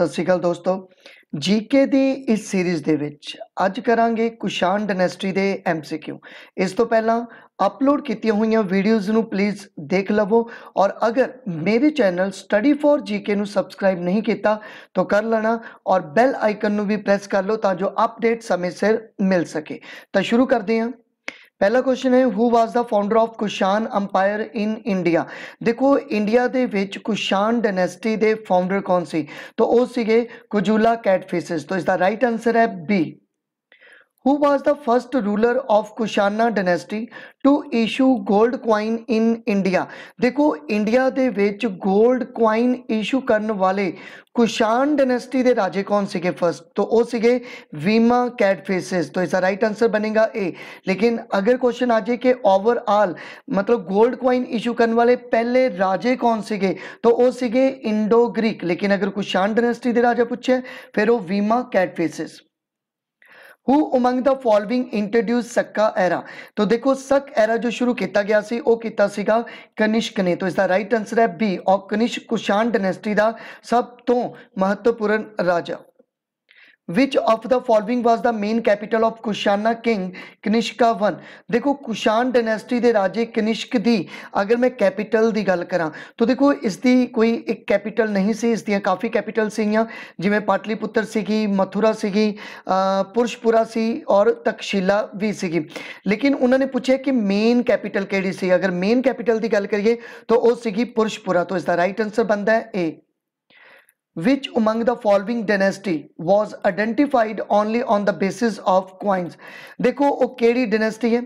सत श्रीकाल दोस्तों जी के इस सीरीज़ के अज करा कुशाण डनेसटी के एम सी क्यू इस तो पहला अपलोड की हुई वीडियोज़ में प्लीज़ देख लवो और अगर मेरे चैनल स्टडी फॉर जी के सबसक्राइब नहीं किया तो कर लेना और बैल आइकन भी प्रेस कर लो तो अपडेट समय सिर मिल सके तो शुरू करते हैं पहला क्वेश्चन है who was the founder of Kushan empire in India देखो इंडिया के दे कुशान डायनेस्टी के फाउंडर कौन से तो वह सगे कुजूला कैटफिस तो इसका राइट आंसर है B who was the first ruler of Kushana dynasty to issue gold coin in India देखो इंडिया के दे गोल्ड क्वाइन इशू करने वाले कुशान डनेसटी के राजे कौन से फस्ट तो वह सके वीमा कैडफेसिस तो इसका राइट आंसर बनेगा ए लेकिन अगर क्वेश्चन आ जाए कि ओवरऑल मतलब गोल्ड क्वाइन इशू करने वाले पहले राजे कौन से तो वह सके इंडो ग्रीक लेकिन अगर कुशाण डनेसटी के राजा पूछे फिर वह Vima Kadphises who among the following introduce Saka era तो देखो सक एरा जो शुरू किया गया से वह किया कनिष्क ने तो इसका राइट आंसर है बी और कनिष्क कुशाण डनेसटी का सब तो महत्वपूर्ण राजा which of the following was the main capital of Kushana king Kanishka one देखो कुशान डायनेस्टी के राजे कनिष्क की अगर मैं कैपिटल की गल करा तो देखो इसकी कोई एक कैपिटल नहीं सी इस काफ़ी कैपिटल सगियाँ जिमें पाटलीपुत्र सी मथुरा सी पुरशपुरा सी और तकशीला भी सी लेकिन उन्होंने पूछे कि मेन कैपिटल कि सी अगर मेन कैपिटल की गल करिए तो वह सी पुरशपुरा तो इसका राइट आंसर बनता है ए Which among the following dynasty was identified only on the basis of coins? देखो वो केड़ी dynasty है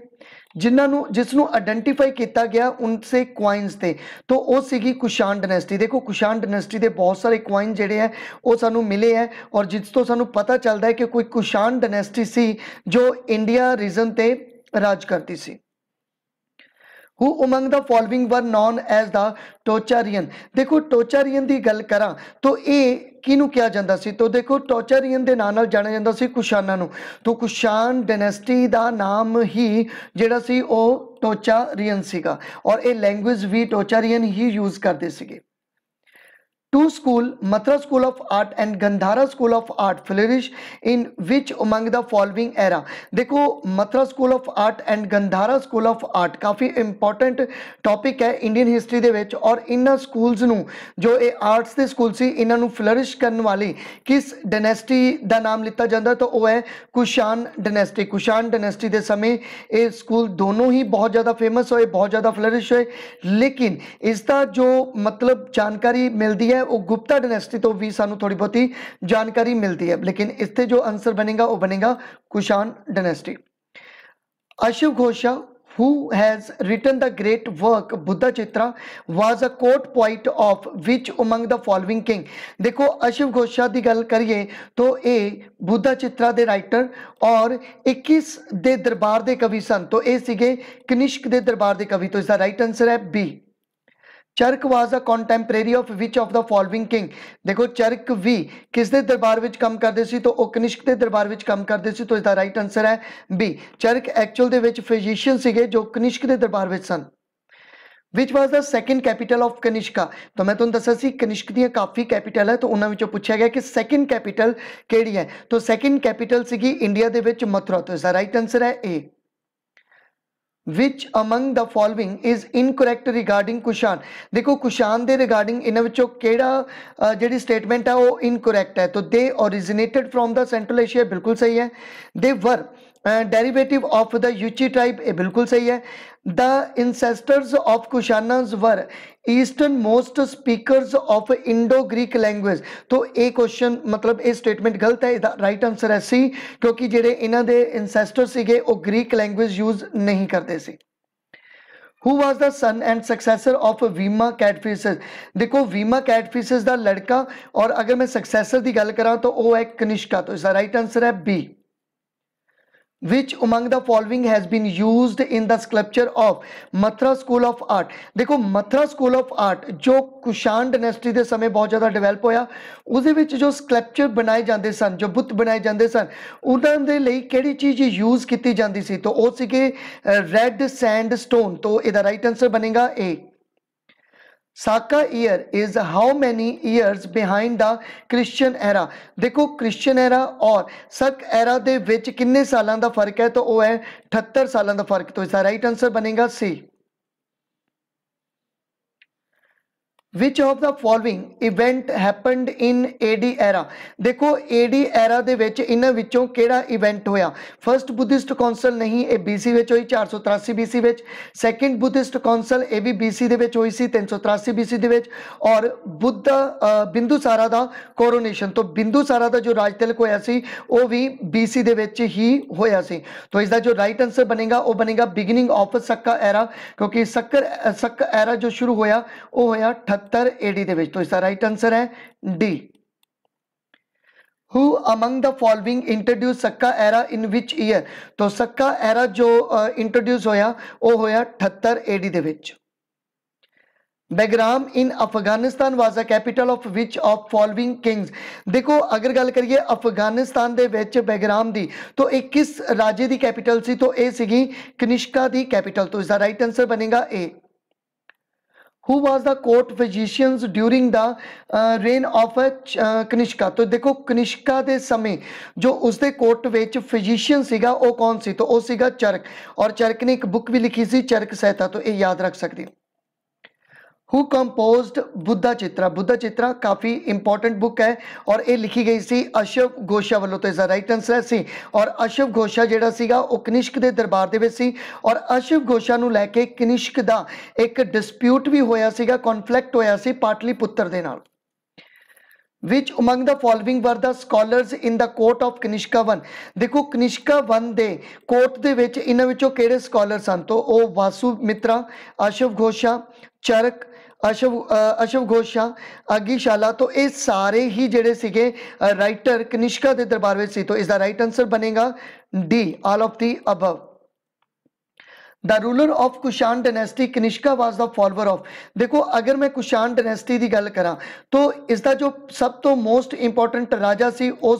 ਜਿਨ੍ਹਾਂ ਨੂੰ ਜਿਸ ਨੂੰ ਆਇਡੈਂਟੀਫਾਈ ਕੀਤਾ ਗਿਆ ਉਨਸੇ ਕੁਆਇਨਸ ਤੇ ਤੋਂ ਉਹ ਸੀਗੀ ਕੁਸ਼ਾਨ ਡਿਨੈਸਟੀ ਦੇਖੋ ਕੁਸ਼ਾਨ ਡਿਨੈਸਟੀ ਦੇ ਬਹੁਤ ਸਾਰੇ ਕੁਆਇਨ ਜਿਹੜੇ ਆ ਉਹ ਸਾਨੂੰ ਮਿਲੇ ਆ ਔਰ ਜਿਸ ਤੋਂ ਸਾਨੂੰ ਪਤਾ ਚੱਲਦਾ ਹੈ ਕਿ ਕੋਈ ਕੁਸ਼ਾਨ ਡਿਨੈਸਟੀ ਸੀ ਜੋ ਇੰਡੀਆ ਰੀਜਨ ਤੇ ਰਾਜ ਕਰਦੀ ਸੀ who among the following were known as the Tocharian ਦੇਖੋ ਟੋਚਾਰੀਅਨ ਦੀ ਗੱਲ ਕਰਾਂ ਤਾਂ ਇਹ ਕਿਹਨੂੰ ਕਿਹਾ ਜਾਂਦਾ ਸੀ ਤਾਂ ਦੇਖੋ ਟੋਚਾਰੀਅਨ ਦੇ ਨਾਂ ਨਾਲ ਜਾਣਿਆ ਜਾਂਦਾ ਸੀ ਕੁਸ਼ਾਨਾਂ ਨੂੰ ਤਾਂ ਕੁਸ਼ਾਨ ਡਾਇਨੈਸਟੀ ਦਾ ਨਾਮ ਹੀ ਜਿਹੜਾ ਸੀ ਉਹ ਟੋਚਾਰੀਅਨ ਸੀਗਾ ਔਰ ਇਹ ਲੈਂਗੁਏਜ ਵੀ ਟੋਚਾਰੀਅਨ ਹੀ ਯੂਜ਼ ਕਰਦੇ ਸੀਗੇ two school Mathura school of art and Gandhara school of art flourish in which among the following era देखो Mathura school of art and Gandhara school of art काफ़ी इंपॉर्टेंट टॉपिक है इंडियन हिस्टरी के और इन स्कूल्स न जो ये आर्ट्स के स्कूल से इन्हों फलरिश करने वाली किस डनेसटी का नाम लिता जाता तो वह है कुशान डनैसटी कुशान डनैसटी के समय ये स्कूल दोनों ही बहुत ज़्यादा फेमस होए बहुत ज़्यादा फलरिश हो लेकिन इसका जो मतलब जानकारी मिलती है वो गुप्ता डायनेस्टी तो भी सू थोड़ी बहुत जानकारी मिलती है लेकिन इससे जो आंसर बनेगा वो बनेगा कुशान डायनेस्टी अशिव घोषा who has written the great work Buddhacharita was a court poet of which among the following king देखो अशिव घोषा की गल करिए तो ये बुद्धा चित्रा दे राइटर और 21 दे दरबार के कवि सन तो ये कनिष्क दे दरबार के कवि तो इसका राइट आंसर है B Charaka was a contemporary of which of the following king देखो चर्क वी किसके दरबार में कम करते तो वह कनिष्क के दरबार में कम करते तो इसका राइट आंसर है बी चर्क एक्चुअल फिजिशियन से जो कनिष्क के दरबार में सन which was the second capital of Kanishka तो मैं तुम्हें दसा सी कनिष्क दाफ़ी कैपीटल है तो उन्होंने पूछा गया कि सैकेंड कैपीटल कि है तो सैकेंड कैपीटल सी इंडिया के मथुरा तो इसका राइट आंसर है A which among the following is incorrect regarding Kushan देखो कुशान दे रिगार्डिंग इन्होंने के जी स्टेटमेंट है वो इनकोरैक्ट है तो they originated from the Central Asia बिल्कुल सही है they were derivative of the Yuezhi tribe ये बिल्कुल सही है the ancestors of Kushans were easternmost speakers of Indo Greek language तो ये क्वेश्चन मतलब ये स्टेटमेंट गलत है ਇਹਦਾ ਰਾਈਟ ਆਨਸਰ ਹੈ ਸੀ ਕਿਉਂਕਿ ਜਿਹੜੇ ਇਹਨਾਂ ਦੇ ਇਨਸੈਸਟਰ ਸੀਗੇ ਉਹ ਗ੍ਰੀਕ ਲੈਂਗੁਏਜ ਯੂਜ਼ ਨਹੀਂ ਕਰਦੇ ਸੀ who was the son and successor of देखो Vima Catfishes का लड़का और अगर मैं successor की गल करा तो वह है कनिष्का तो इसका right answer है B. Which among the following has been used in the sculpture of Mathura school of art देखो मथुरा स्कूल ऑफ आर्ट जो कुशाण डनेस्ट्री के समय बहुत ज़्यादा डिवेलप होया उस जो स्कलैप्चर बनाए जाते सन जो बुत बनाए जाते सन उन्होंने लिए कि चीज़ यूज की जाती सी तो वह रैड सैंड स्टोन तो यदा राइट आंसर बनेगा A Saka year is how many years behind the Christian era देखो क्रिश्चन एरा और सक एरा दे किन्ने साल का फर्क है तो वह है अठत् साल फर्क तो इसका राइट आंसर बनेगा C which of the following event happened in A D era देखो ए डी एरा दे इन्हों किवेंट होया फस्ट बुद्धिस्ट कौंसल नहीं ए बी सी हुई चार सौ तिरासी B C second Buddhist council A भी बी सी हुई सी तीन सौ तिरासी बी सी और बुद्ध बिंदुसारा का कोरोनेशन तो बिंदुसारा का जो राज तिलक होया भी बी सी ही होया तो इसका जो राइट आंसर बनेगा वह बनेगा बिगिनिंग ऑफ सक्का एरा क्योंकि सक्कर सक्क एरा जो शुरू होया वह होया अठत् सत्तर एडी ਦੇ ਵਿੱਚ ਤੋਂ ਇਸਦਾ ਰਾਈਟ ਆਨਸਰ ਹੈ D who among the following introduce Saka era in which year तो सक्का एरा तो जो इंट्रोड्यूस होया वो होया अठत्तर एडी ਦੇ ਵਿੱਚ Begram in Afghanistan was a capital of which of following kings देखो अगर गल करिए अफगानिस्तान के ਵਿੱਚ बेग्राम ਦੀ तो एक किस ਰਾਜੇ की ਕੈਪੀਟਲ ਸੀ तो यह ਸੀਗੀ ਕਨਿਸ਼ਕਾ ਦੀ ਕੈਪੀਟਲ तो इसका राइट आंसर बनेगा A who was the court physicians during the reign of a Kanishka तो देखो कनिष्का के दे समय जो उसके कोर्ट में फिजिशियन वह कौन सी तो वह चरक और चरक ने एक बुक भी लिखी सी चरक सहायता तो यह याद रख सकते हो हु कंपोज बुद्धा चित्रा बुद्धा चित्रा काफ़ी इंपॉर्टेंट बुक है और ये लिखी गई सी अशोक घोषा वालों तो इसका राइट आंसर है सी और अशोक घोषा ਜਿਹੜਾ ਸੀਗਾ ਉਹ ਕਨਿਸ਼ਕ ਦੇ ਦਰਬਾਰ ਦੇ ਵਿੱਚ ਸੀ ਔਰ ਅਸ਼ੋਕ ਘੋਸ਼ਾ ਨੂੰ ਲੈ ਕੇ ਕਨਿਸ਼ਕ ਦਾ ਇੱਕ ਡਿਸਪਿਊਟ ਵੀ ਹੋਇਆ ਸੀਗਾ ਕਨਫਲਿਕਟ ਹੋਇਆ ਸੀ ਪਾਟਲੀਪੁੱਤਰ ਦੇ ਨਾਲ which among the following were the scholars in the court of kanishka 1 ਦੇਖੋ kanishka 1 ਦੇ ਕੋਰਟ ਦੇ ਵਿੱਚ ਇਹਨਾਂ ਵਿੱਚੋਂ ਕਿਹੜੇ ਸਕਾਲਰ ਸਨ ਤੋਂ ਉਹ ਵਾਸੂ ਮਿਤਰਾ ਅਸ਼ਵ ਘੋਸ਼ਾ ਚਰਕ अशव अशव घोष शाह अगी शाला तो यह सारे ही जोड़े थे राइटर कनिष्का के दरबार में तो इसका राइट आंसर बनेगा D all of the above the ruler of Kushan dynasty Kanishka was the follower of देखो अगर मैं कुशान डनेसटी की गल करा तो इसका जो सब तो मोस्ट इंपोर्टेंट राजा से वह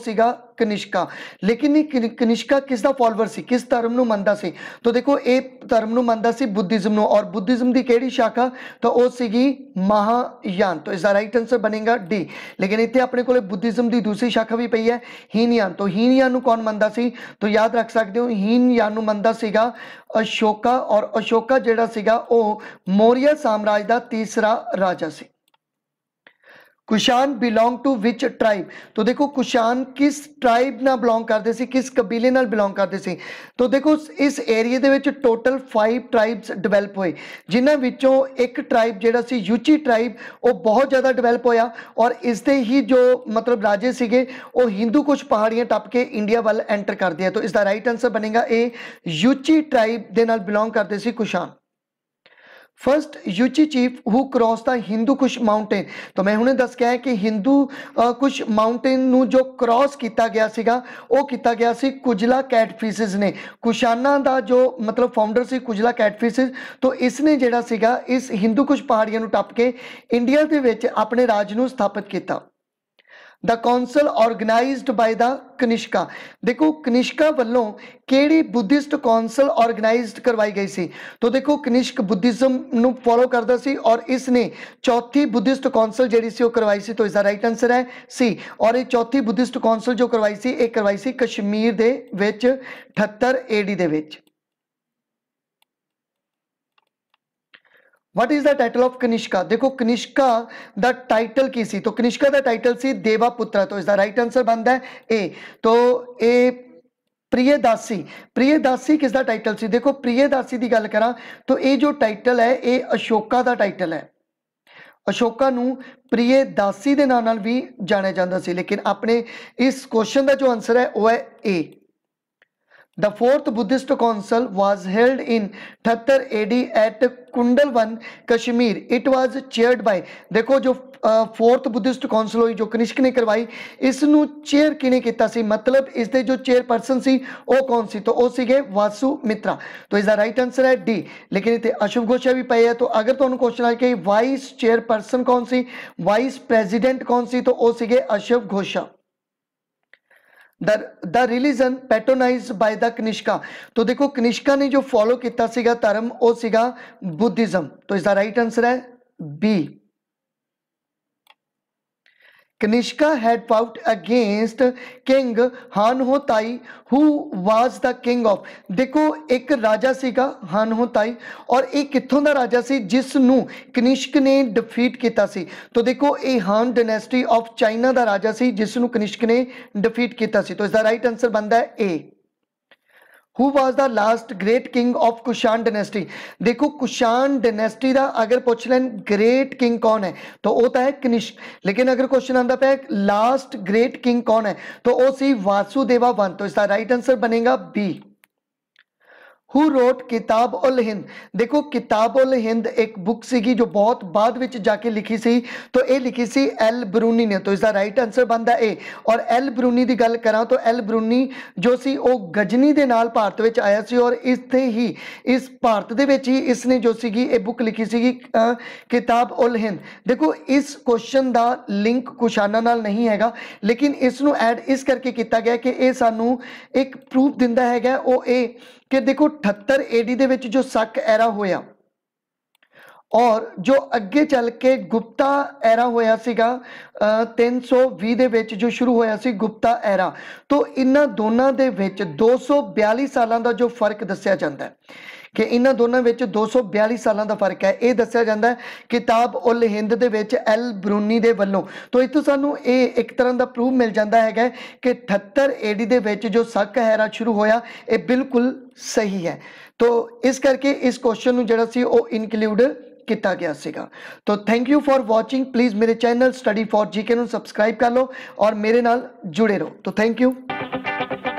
कनिष्का लेकिन ये कनिष्का किसका फॉलोअर से किस धर्म में मनता से तो देखो ये धर्म में मनता से बुद्धिज्म और बुद्धिज्म की कही शाखा तो वह सी महायान तो इसका राइट आंसर बनेगा डी लेकिन इतने अपने को बुद्धिज्म की दूसरी शाखा भी पई है हीनयान तो हीनयान कौन मनता से तो याद रख सकते हो हीनयान मनता सेगा अशोका और अशोका जो सगा मौर्य साम्राज का तीसरा राजा से Kushan belong to which tribe तो देखो कुशान किस ट्राइब न बिलोंग करते किस कबीले बिलोंग करते तो देखो इस एरिए the total five tribes develop हुए जिन्ना एक ट्राइब जोड़ा सी युची ट्राइब वो बहुत ज़्यादा डेवलप होया और इस ही जो मतलब राजे सीगे हिंदू कुछ पहाड़ियाँ टप के इंडिया वाल एंटर कर दिया तो इसका राइट आंसर बनेगा ए यूची ट्राइब के बिलोंग करते Kushan first Yuezhi chief who cross the Hindu Kush mountain ਤਾਂ ਮੈਂ ਹੁਣੇ ਦੱਸ ਕੇ ਆ ਕਿ ਹਿੰਦੂ ਕੁਸ਼ ਮਾਊਂਟੇਨ ਨੂੰ ਜੋ ਕ੍ਰੋਸ ਕੀਤਾ ਗਿਆ ਸੀਗਾ ਉਹ ਕੀਤਾ ਗਿਆ ਸੀ ਕੁਜਲਾ ਕੈਟਫਿਸ਼ਸ ਨੇ ਕੁਸ਼ਾਨਾ ਦਾ ਜੋ ਮਤਲਬ ਫਾਊਂਡਰ ਸੀ ਕੁਜਲਾ ਕੈਟਫਿਸ਼ਸ ਤੋਂ ਇਸ ਨੇ ਜਿਹੜਾ ਸੀਗਾ ਇਸ ਹਿੰਦੂ ਕੁਸ਼ ਪਹਾੜੀਆਂ ਨੂੰ ਟੱਪ ਕੇ ਇੰਡੀਆ ਦੇ ਵਿੱਚ ਆਪਣੇ ਰਾਜ ਨੂੰ ਸਥਾਪਿਤ ਕੀਤਾ the council organized by the Kanishka देखो कनिष्का वालों के बुद्धिस्ट कौंसल ऑरगेनाइज करवाई गई सी तो देखो कनिष्क बुद्धिज्म फॉलो करता सी और इसने चौथी बुद्धिस्ट कौंसल जी सी करवाई सी तो इसका राइट आंसर है सी और चौथी बुद्धिस्ट कौंसल जो करवाई सी करवाई सी कश्मीर दे विच 78 एडी दे what is the title of Kanishka देखो कनिष्का द टाइटल की सी तो, तो, तो कनिष्का द टाइटल सी देवा पुत्र तो इसका राइट आंसर बनता है ए तो ए प्रियदासी प्रियदासी किस टाइटल सी देखो प्रियदासी की गल करा तो ये जो टाइटल है ये अशोका का टाइटल है अशोका ਨੂੰ के ਦਾਸੀ भी जाने जाता ਵੀ लेकिन अपने इस क्वेश्चन का जो आंसर है वह है A The fourth Buddhist council was held in 78 AD at Kundalvan Kashmir it was chaired by देखो जो फोर्थ बुद्धिस्ट काउंसिल हुई जो कनिष्क ने करवाई ਇਸ ਨੂੰ ਚੇਅਰ ਕਿਨੇ ਕੀਤਾ ਸੀ ਮਤਲਬ ਇਸ ਦੇ ਜੋ ਚੇਅਰ ਪਰਸਨ ਸੀ ਉਹ ਕੌਣ ਸੀ ਤਾਂ ਉਹ ਸੀਗੇ ਵਾਸੂ ਮਿਤਰਾ ਤਾਂ ਇਸ ਦਾ ਰਾਈਟ ਆਨਸਰ ਹੈ ਡੀ ਲੇਕਿਨ ਇਥੇ ਅਸ਼ਵ ਗੋਸ਼ਾ ਵੀ ਪਈ ਹੈ ਤਾਂ ਅਗਰ ਤੁਹਾਨੂੰ ਕੁਐਸਚਨ ਆ ਕਿ ਵਾਈਸ ਚੇਅਰ ਪਰਸਨ ਕੌਣ ਸੀ ਵਾਈਸ ਪ੍ਰੈਜ਼ੀਡੈਂਟ ਕੌਣ ਸੀ ਤਾਂ ਉਹ ਸੀਗੇ ਅਸ਼ਵ ਗੋਸ਼ਾ the religion patronize by the Kanishka तो देखो कनिष्का ने जो फॉलो किया ਸੀਗਾ तो इसका राइट आंसर है B Kanishka had fought against King Hanhotai who was the king of देखो एक राजा ਸੀਗਾ ਹਾਨਹੋਤਾਈ ਔਰ ਇਹ ਕਿੱਥੋਂ ਦਾ ਰਾਜਾ ਸੀ ਜਿਸ ਨੂੰ Kanishka ने defeat किता सी. तो देखो ये Han dynasty of China दा राजा सी ਜਿਸ ਨੂੰ ਕਨਿਸ਼ਕ ਨੇ ਡਿਫੀਟ ਕੀਤਾ ਸੀ ਤਾਂ ਇਸ ਦਾ ਰਾਈਟ ਆਨਸਰ ਬਣਦਾ ਹੈ who was the last great king of Kushan dynasty देखो कुशान डेनेस्टी का अगर पूछ लें ग्रेट किंग कौन है तो तो है कनिष्क लेकिन अगर क्वेश्चन आता पै लास्ट ग्रेट किंग कौन है तो वह सी वासुदेवा वन तो इसका राइट आंसर बनेगा B who wrote Kitab ul Hind ਦੇਖੋ ਕਿਤਾਬ ਉਲ ਹਿੰਦ ਇੱਕ ਬੁੱਕ ਸੀਗੀ ਜੋ ਬਹੁਤ ਬਾਅਦ ਵਿੱਚ ਜਾ ਕੇ ਲਿਖੀ ਸੀ ਤਾਂ ਇਹ ਲਿਖੀ ਸੀ ਐਲ ਬਰੂਨੀ ਨੇ ਤਾਂ ਇਸ ਦਾ ਰਾਈਟ ਆਨਸਰ ਬੰਦਾ ਏ ਔਰ ਐਲ ਬਰੂਨੀ ਦੀ ਗੱਲ ਕਰਾਂ ਤਾਂ ਐਲ ਬਰੂਨੀ ਜੋ ਸੀ ਉਹ ਗਜਨੀ ਦੇ ਨਾਲ ਭਾਰਤ ਵਿੱਚ ਆਇਆ ਸੀ ਔਰ ਇੱਥੇ ਹੀ ਇਸ ਭਾਰਤ ਦੇ ਵਿੱਚ ਹੀ ਇਸ ਨੇ ਜੋ ਸੀਗੀ ਇਹ ਬੁੱਕ ਲਿਖੀ ਸੀਗੀ ਕਿਤਾਬ ਉਲ ਹਿੰਦ ਦੇਖੋ ਇਸ ਕੁਐਸਚਨ ਦਾ ਲਿੰਕ ਕੁਸ਼ਾਨਾ ਨਾਲ ਨਹੀਂ ਹੈਗਾ ਲੇਕਿਨ ਇਸ ਨੂੰ ਐਡ ਇਸ ਕਰਕੇ ਕੀਤਾ ਗਿਆ ਕਿ ਇਹ ਸਾਨੂੰ ਇੱਕ ਪ੍ਰੂਫ ਦਿੰਦਾ ਹੈਗਾ ਉਹ ਇਹ ਕਿ ਦੇਖੋ 78 ਏਡੀ ਦੇ ਵਿੱਚ ਜੋ ਸੱਕ ਐਰਾ ਹੋਇਆ ਔਰ ਜੋ ਅੱਗੇ ਚੱਲ ਕੇ ਗੁਪਤਾ ਐਰਾ ਹੋਇਆ ਸੀਗਾ 320 ਦੇ ਵਿੱਚ ਜੋ ਸ਼ੁਰੂ ਹੋਇਆ ਸੀ ਗੁਪਤਾ ਐਰਾ ਤੋਂ ਇਹਨਾਂ ਦੋਨਾਂ ਦੇ ਵਿੱਚ 242 ਸਾਲਾਂ ਦਾ ਜੋ ਫਰਕ ਦੱਸਿਆ ਜਾਂਦਾ ਹੈ ਕਿ ਇਹਨਾਂ ਦੋਨਾਂ ਵਿੱਚ 242 ਸਾਲਾਂ ਦਾ ਫਰਕ ਹੈ ਇਹ ਦੱਸਿਆ ਜਾਂਦਾ ਹੈ ਕਿਤਾਬ ਉਲ ਹਿੰਦ ਦੇ ਵਿੱਚ ਐਲ ਬਰੂਨੀ ਦੇ ਵੱਲੋਂ ਤੋਂ ਇਤੋਂ ਸਾਨੂੰ ਇਹ ਇੱਕ ਤਰ੍ਹਾਂ ਦਾ ਪ੍ਰੂਫ ਮਿਲ ਜਾਂਦਾ ਹੈਗਾ ਕਿ 78 ਏਡੀ ਦੇ ਵਿੱਚ ਜੋ ਸੱਕ ਹੈਰਾ ਸ਼ੁਰੂ ਹੋਇਆ ਇਹ ਬਿਲਕੁਲ ਸਹੀ ਹੈ ਤੋਂ ਇਸ ਕਰਕੇ ਇਸ ਕੁਐਸਚਨ ਨੂੰ ਜਿਹੜਾ ਸੀ ਉਹ ਇਨਕਲੂਡ ਕੀਤਾ ਗਿਆ ਸੀਗਾ ਤੋਂ thank you for watching please ਮੇਰੇ ਚੈਨਲ ਸਟੱਡੀ ਫॉर ਜੀਕੇ ਨੂੰ ਸਬਸਕ੍ਰਾਈਬ ਕਰ ਲਓ ਔਰ ਮੇਰੇ ਨਾਲ ਜੁੜੇ ਰਹੋ ਤੋਂ ਥੈਂਕ ਯੂ